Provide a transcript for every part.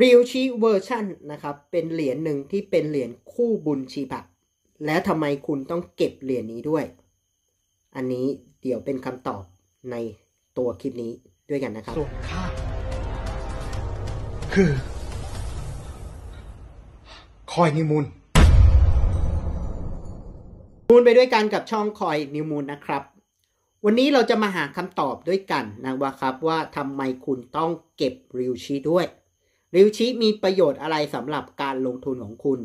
ริวชีเวอร์ชันนะครับเป็นเหรียญหนึ่งที่เป็นเหรียญคู่บุญชีพะและทำไมคุณต้องเก็บเหรียญนี้ด้วย อันนี้เดี๋ยวเป็นคำตอบในตัวคลิปนี้ด้วยกันนะครับส่วนค่าคือคอยนิมูลมูลไปด้วยกันกับช่องคอยนิมูลนะครับวันนี้เราจะมาหาคำตอบด้วยกันนะว่าครับว่าทำไมคุณต้องเก็บริวชีด้วยริวชิมีประโยชน์อะไรสำหรับการลงทุนของคุณ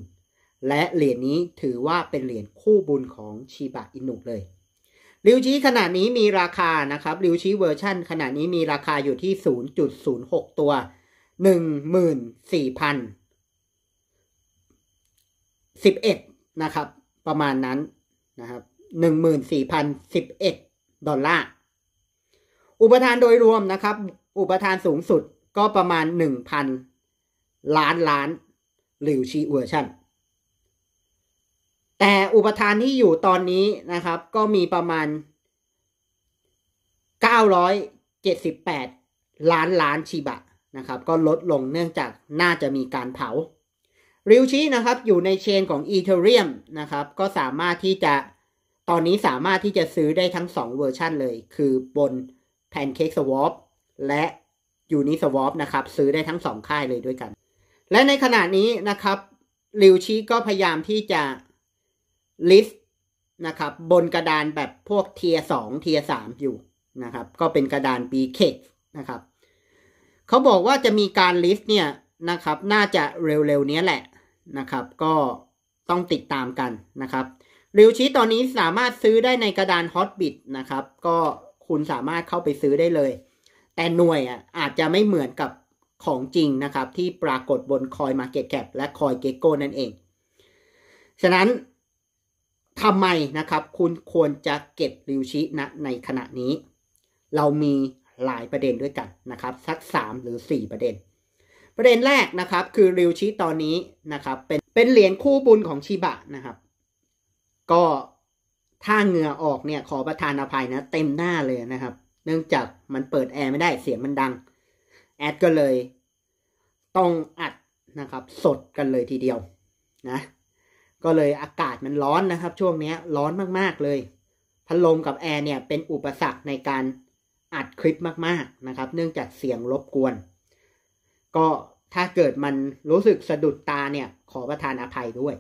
และเหรียญนี้ถือว่าเป็นเหรียญคู่บุญของชิบะอินุเลย ริวชีขนาดนี้มีราคานะครับ ริวชีเวอร์ชันขนาดนี้มีราคาอยู่ที่ 0.06 ตัว 14,011 นะครับ ประมาณนั้นนะครับ14,011 ดอลลาร์ อุปทานโดยรวมนะครับ อุปทานสูงสุดก็ประมาณ 1,000ล้านล้านหลิวชีเวอร์ชันแต่อุปทานที่อยู่ตอนนี้นะครับก็มีประมาณ 978 ล้านล้านชิบะนะครับ ก็ลดลงเนื่องจากน่าจะมีการเผาริวชีนะครับ อยู่ในเชนของอีเทเรียมนะครับ ก็สามารถที่จะตอนนี้สามารถที่จะซื้อได้ทั้ง2เวอร์ชันเลย คือบนแ a นเค k e สวอปและยูนิสวอปนะครับ ซื้อได้ทั้ง 2 ค่ายเลยด้วยกันและในขณะนี้นะครับลิวชีก็พยายามที่จะลิสต์นะครับบนกระดานแบบพวกเทียสองเทียสามอยู่นะครับ ก็เป็นกระดานปีเคนะครับเขาบอกว่าจะมีการลิสต์เนี่ยนะครับ น่าจะเร็วๆนี้แหละนะครับ ก็ต้องติดตามกันนะครับลิวชีตอนนี้สามารถซื้อได้ในกระดานฮอตบิตนะครับก็คุณสามารถเข้าไปซื้อได้เลย แต่หน่วยอ่ะอาจจะไม่เหมือนกับของจริงนะครับ ที่ปรากฏบนคอยมาเก็ตแคปและคอยเกโก้นั่นเอง ฉะนั้นทำไมนะครับ คุณควรจะเก็บริวชินะในขณะนี้ เรามีหลายประเด็นด้วยกันนะครับ สัก 3 หรือ 4 ประเด็น ประเด็นแรกนะครับ คือริวชิตอนนี้นะครับ เป็นเป็นเหรียญคู่บุญของชิบะนะครับ ก็ถ้าเหงื่อออกเนี่ยขอประทานอภัยนะ เต็มหน้าเลยนะครับ เนื่องจากมันเปิดแอร์ไม่ได้เสียงมันดังแอดก็เลยต้องอัดนะครับ สดกันเลยทีเดียวนะ ก็เลยอากาศมันร้อนนะครับช่วงนี้ร้อนมากๆเลยพัดลมกับแอร์เนี่ยเป็นอุปสรรคในการอัดคลิปมากๆนะครับ เนื่องจากเสียงรบกวน ก็ถ้าเกิดมันรู้สึกสะดุดตาเนี่ย ขอประทานอภัยด้วย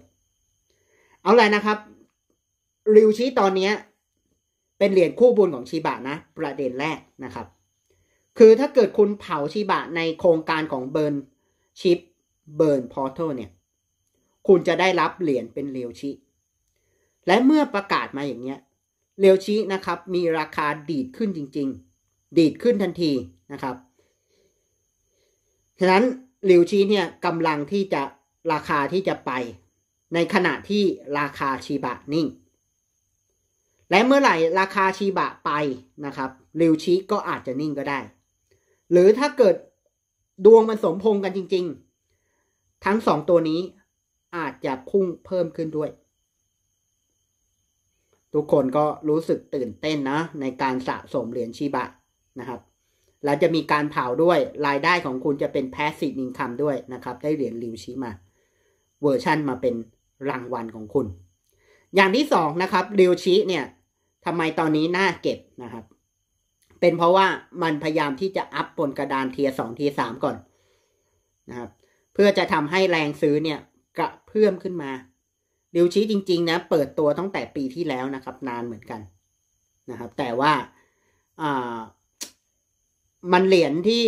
เอาละนะครับริวชี้ตอนนี้เป็นเหรียญคู่บุญของชีบะนะ ประเด็นแรกนะครับคือถ้าเกิดคุณเผาชิบะในโครงการของเบิร์นชิปเบิร์นพอร์เทลเนี่ยคุณจะได้รับเหรียญเป็นเรียวชิและเมื่อประกาศมาอย่างเนี้ยเรียวชินะครับมีราคาดีดขึ้นจริง ๆ ดีดขึ้นทันทีนะครับฉะนั้นเรียวชิเนี่ยกำลังที่จะราคาที่จะไปในขณะที่ราคาชิบะนิ่ง และเมื่อไหร่ราคาชิบะไปนะครับเรียวชิก็อาจจะนิ่งก็ได้หรือถ้าเกิดดวงมันสมพงกันจริงๆ ทั้งสองตัวนี้อาจจะพุ่งเพิ่มขึ้นด้วย ทุกคนก็รู้สึกตื่นเต้นนะในการสะสมเหรียญชีบะนะครับ และจะมีการเผาด้วยรายได้ของคุณจะเป็นแพสซีฟอินคัมด้วยนะครับ ได้เหรียญริวชีมาเวอร์ชั่นมาเป็นรางวัลของคุณ อย่างที่สองนะครับริวชีเนี่ยทำไมตอนนี้น่าเก็บนะครับเป็นเพราะว่ามันพยายามที่จะอัพบนกระดานเทียสองเทียสามก่อนนะครับ เพื่อจะทำให้แรงซื้อเนี่ยกระเพื่อมขึ้นมาดิวชี้จริงๆนะเปิดตัวตั้งแต่ปีที่แล้วนะครับ นานเหมือนกันนะครับ แต่ว่าอ่ามันเหรียญที่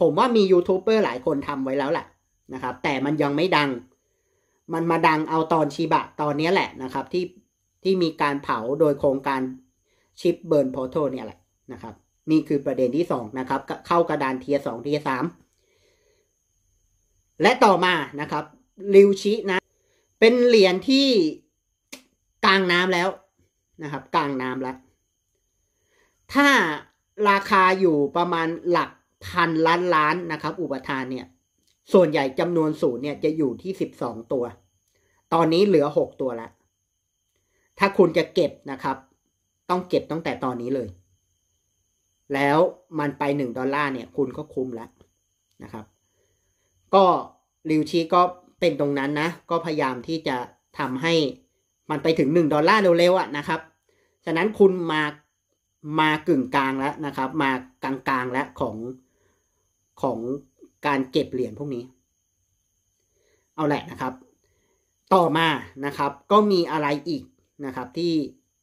ผมว่ามียูทูบเบอร์หลายคนทำไว้แล้วแหละนะครับ แต่มันยังไม่ดัง มันมาดังเอาตอนชีบะตอนนี้แหละนะครับ ที่ที่มีการเผาโดยโครงการชิปเบิร์นพอโทเนี่ยแหละนะครับนี่คือประเด็นที่สองนะครับเข้ากระดานเทียสองเทียสามและต่อมานะครับริวชินะ เป็นเหรียญที่กลางน้ำแล้วนะครับ กลางน้ำแล้ว ถ้าราคาอยู่ประมาณหลักพันล้านล้านนะครับ อุปทานเนี่ย ส่วนใหญ่จำนวนศูนย์เนี่ยจะอยู่ที่สิบสองตัว ตอนนี้เหลือหกตัวละ ถ้าคุณจะเก็บนะครับ ต้องเก็บตั้งแต่ตอนนี้เลยแล้วมันไป1ดอลลาร์เนี่ย คุณก็คุ้มแล้วนะครับ ก็ริวชีก็เป็นตรงนั้นนะก็พยายามที่จะทำให้มันไปถึง1ดอลลาร์เร็วๆอ่ะนะครับฉะนั้นคุณมามากึ่งกลางแล้วนะครับ มากลางๆแล้วของของการเก็บเหรียญพวกนี้ เอาแหละนะครับ ต่อมานะครับ ก็มีอะไรอีกนะครับ ที่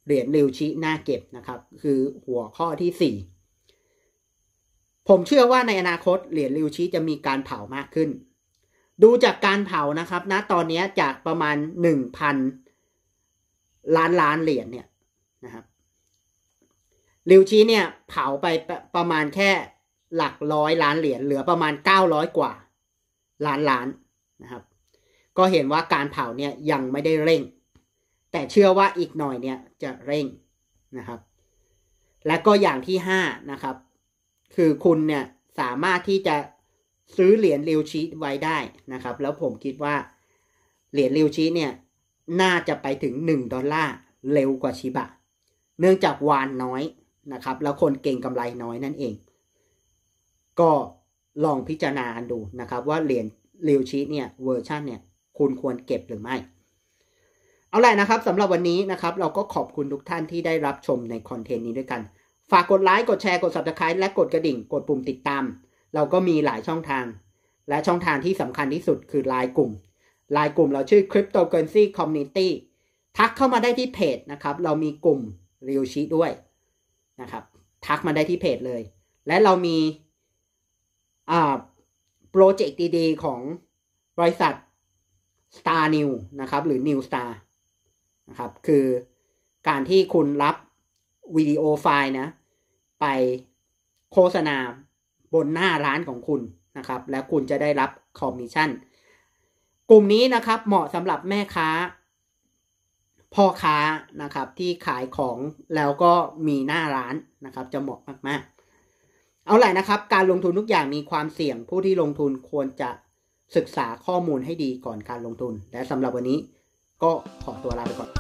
เหรียญริวชิน่าเก็บนะครับ คือหัวข้อที่4ผมเชื่อว่าในอนาคตเหรียญริวชีจะมีการเผามากขึ้น ดูจากการเผานะครับนะตอนนี้จากประมาณ 1,000 ล้านล้านเหรียญเนี่ยนะครับ ริวชีเนี่ยเผาไปประมาณแค่หลักร้อยล้านเหรียญเหลือประมาณ900กว่า ล้านล้านนะครับ ก็เห็นว่าการเผาเนี่ยยังไม่ได้เร่ง แต่เชื่อว่าอีกหน่อยเนี่ยจะเร่งนะครับ และก็อย่างที่ 5 นะครับคือคุณเนี่ยสามารถที่จะซื้อเหรียญเรียวชีไว้ได้นะครับแล้วผมคิดว่าเหรียญเรียวชีเนี่ยน่าจะไปถึง 1 ดอลลาร์เร็วกว่าชิบะเนื่องจากวานน้อยนะครับ แล้วคนเก่งกำไรน้อยนั่นเอง ก็ลองพิจารณาดูนะครับว่าเหรียญเรียวชีเนี่ย เวอร์ชันเนี่ย คุณควรเก็บหรือไม่ เอาล่ะนะครับสำหรับวันนี้นะครับ เราก็ขอบคุณทุกท่านที่ได้รับชมในคอนเทนต์นี้ด้วยกันฝากกดไลค์กดแชร์กด subscribe และกดกระดิ่งกดปุ่มติดตาม เราก็มีหลายช่องทาง และช่องทางที่สำคัญที่สุดคือไลน์กลุ่มไลน์กลุ่มเราชื่อ Cryptocurrency Community ทักเข้ามาได้ที่เพจนะครับ เรามีกลุ่มเรียวชีด้วยนะครับ ทักมาได้ที่เพจเลย และเรามีโปรเจกต์ดีๆของบริษัท Star New นะครับ หรือ New Star นะครับคือการที่คุณรับวิดีโอไฟล์นะไปโฆษณาบนหน้าร้านของคุณนะครับ และคุณจะได้รับคอมมิชชั่น กลุ่มนี้นะครับ เหมาะสำหรับแม่ค้า พ่อค้านะครับ ที่ขายของแล้วก็มีหน้าร้านนะครับ จะเหมาะมาก ๆ เอาไหละนะครับ การลงทุนทุกอย่างมีความเสี่ยง ผู้ที่ลงทุนควรจะศึกษาข้อมูลให้ดีก่อนการลงทุนและสำหรับวันนี้ก็ขอตัวลาไปก่อน